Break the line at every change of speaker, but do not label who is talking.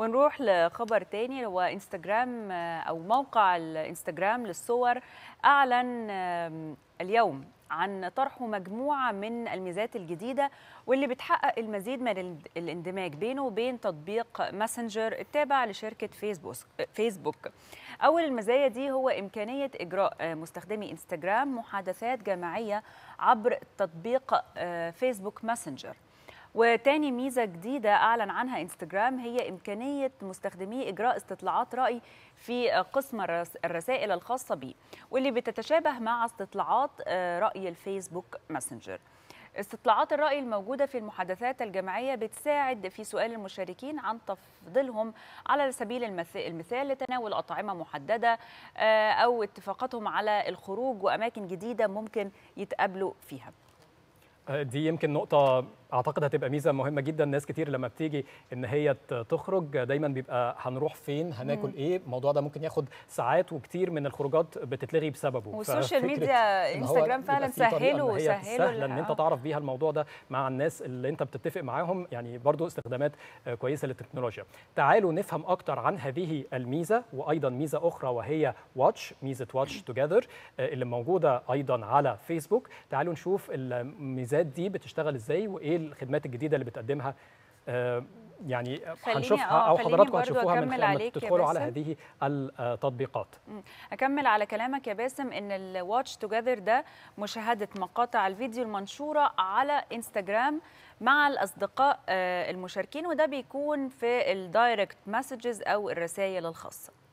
ونروح لخبر تاني هو انستغرام آه، او موقع الانستغرام للصور اعلن اليوم عن طرح مجموعة من الميزات الجديدة واللي بتحقق المزيد من الاندماج بينه وبين تطبيق ماسنجر التابع لشركة فيسبوك فيسبوك أول المزايا دي هو إمكانية إجراء آه، مستخدمي إنستغرام محادثات جماعية عبر تطبيق آه، فيسبوك ماسنجر وتاني ميزة جديدة أعلن عنها انستجرام هي إمكانية مستخدمي إجراء استطلاعات رأي في قسم الرسائل الخاصة به واللي بتتشابه مع استطلاعات آه، رأي الفيسبوك ماسنجر استطلاعات الرأي الموجودة في المحادثات الجماعية بتساعد في سؤال المشاركين عن تفضيلهم على سبيل المثال لتناول أطعمة محددة آه، أو اتفاقاتهم على الخروج وأماكن جديدة ممكن يتقابلوا فيها
آه، دي يمكن نقطة اعتقد هتبقى ميزه مهمه جدا ناس كتير لما بتيجي ان هي تخرج دايما بيبقى هنروح فين هناكل مم. ايه الموضوع ده ممكن ياخد ساعات وكتير من الخروجات بتتلغي بسببه والسوشيال ميديا انستجرام فعلا سهلوا سهلوا سهله ان انت تعرف بيها الموضوع ده مع الناس اللي انت بتتفق معاهم يعني برضو استخدامات آه، كويسه للتكنولوجيا تعالوا نفهم اكتر عن هذه الميزه وايضا ميزه اخرى وهي واتش ميزه واتش آه، توجذر اللي موجوده ايضا على فيسبوك تعالوا نشوف الميزات دي بتشتغل ازاي وايه الخدمات الجديده اللي بتقدمها آه، يعني هنشوفها آه، او حضراتكم هتشوفوها من لما تدخلوا على هذه التطبيقات
اكمل على كلامك يا باسم ان الواتش توجذر ده مشاهده مقاطع الفيديو المنشوره على انستغرام مع الاصدقاء آه، المشاركين وده بيكون في الدايركت مسجز او الرسائل الخاصه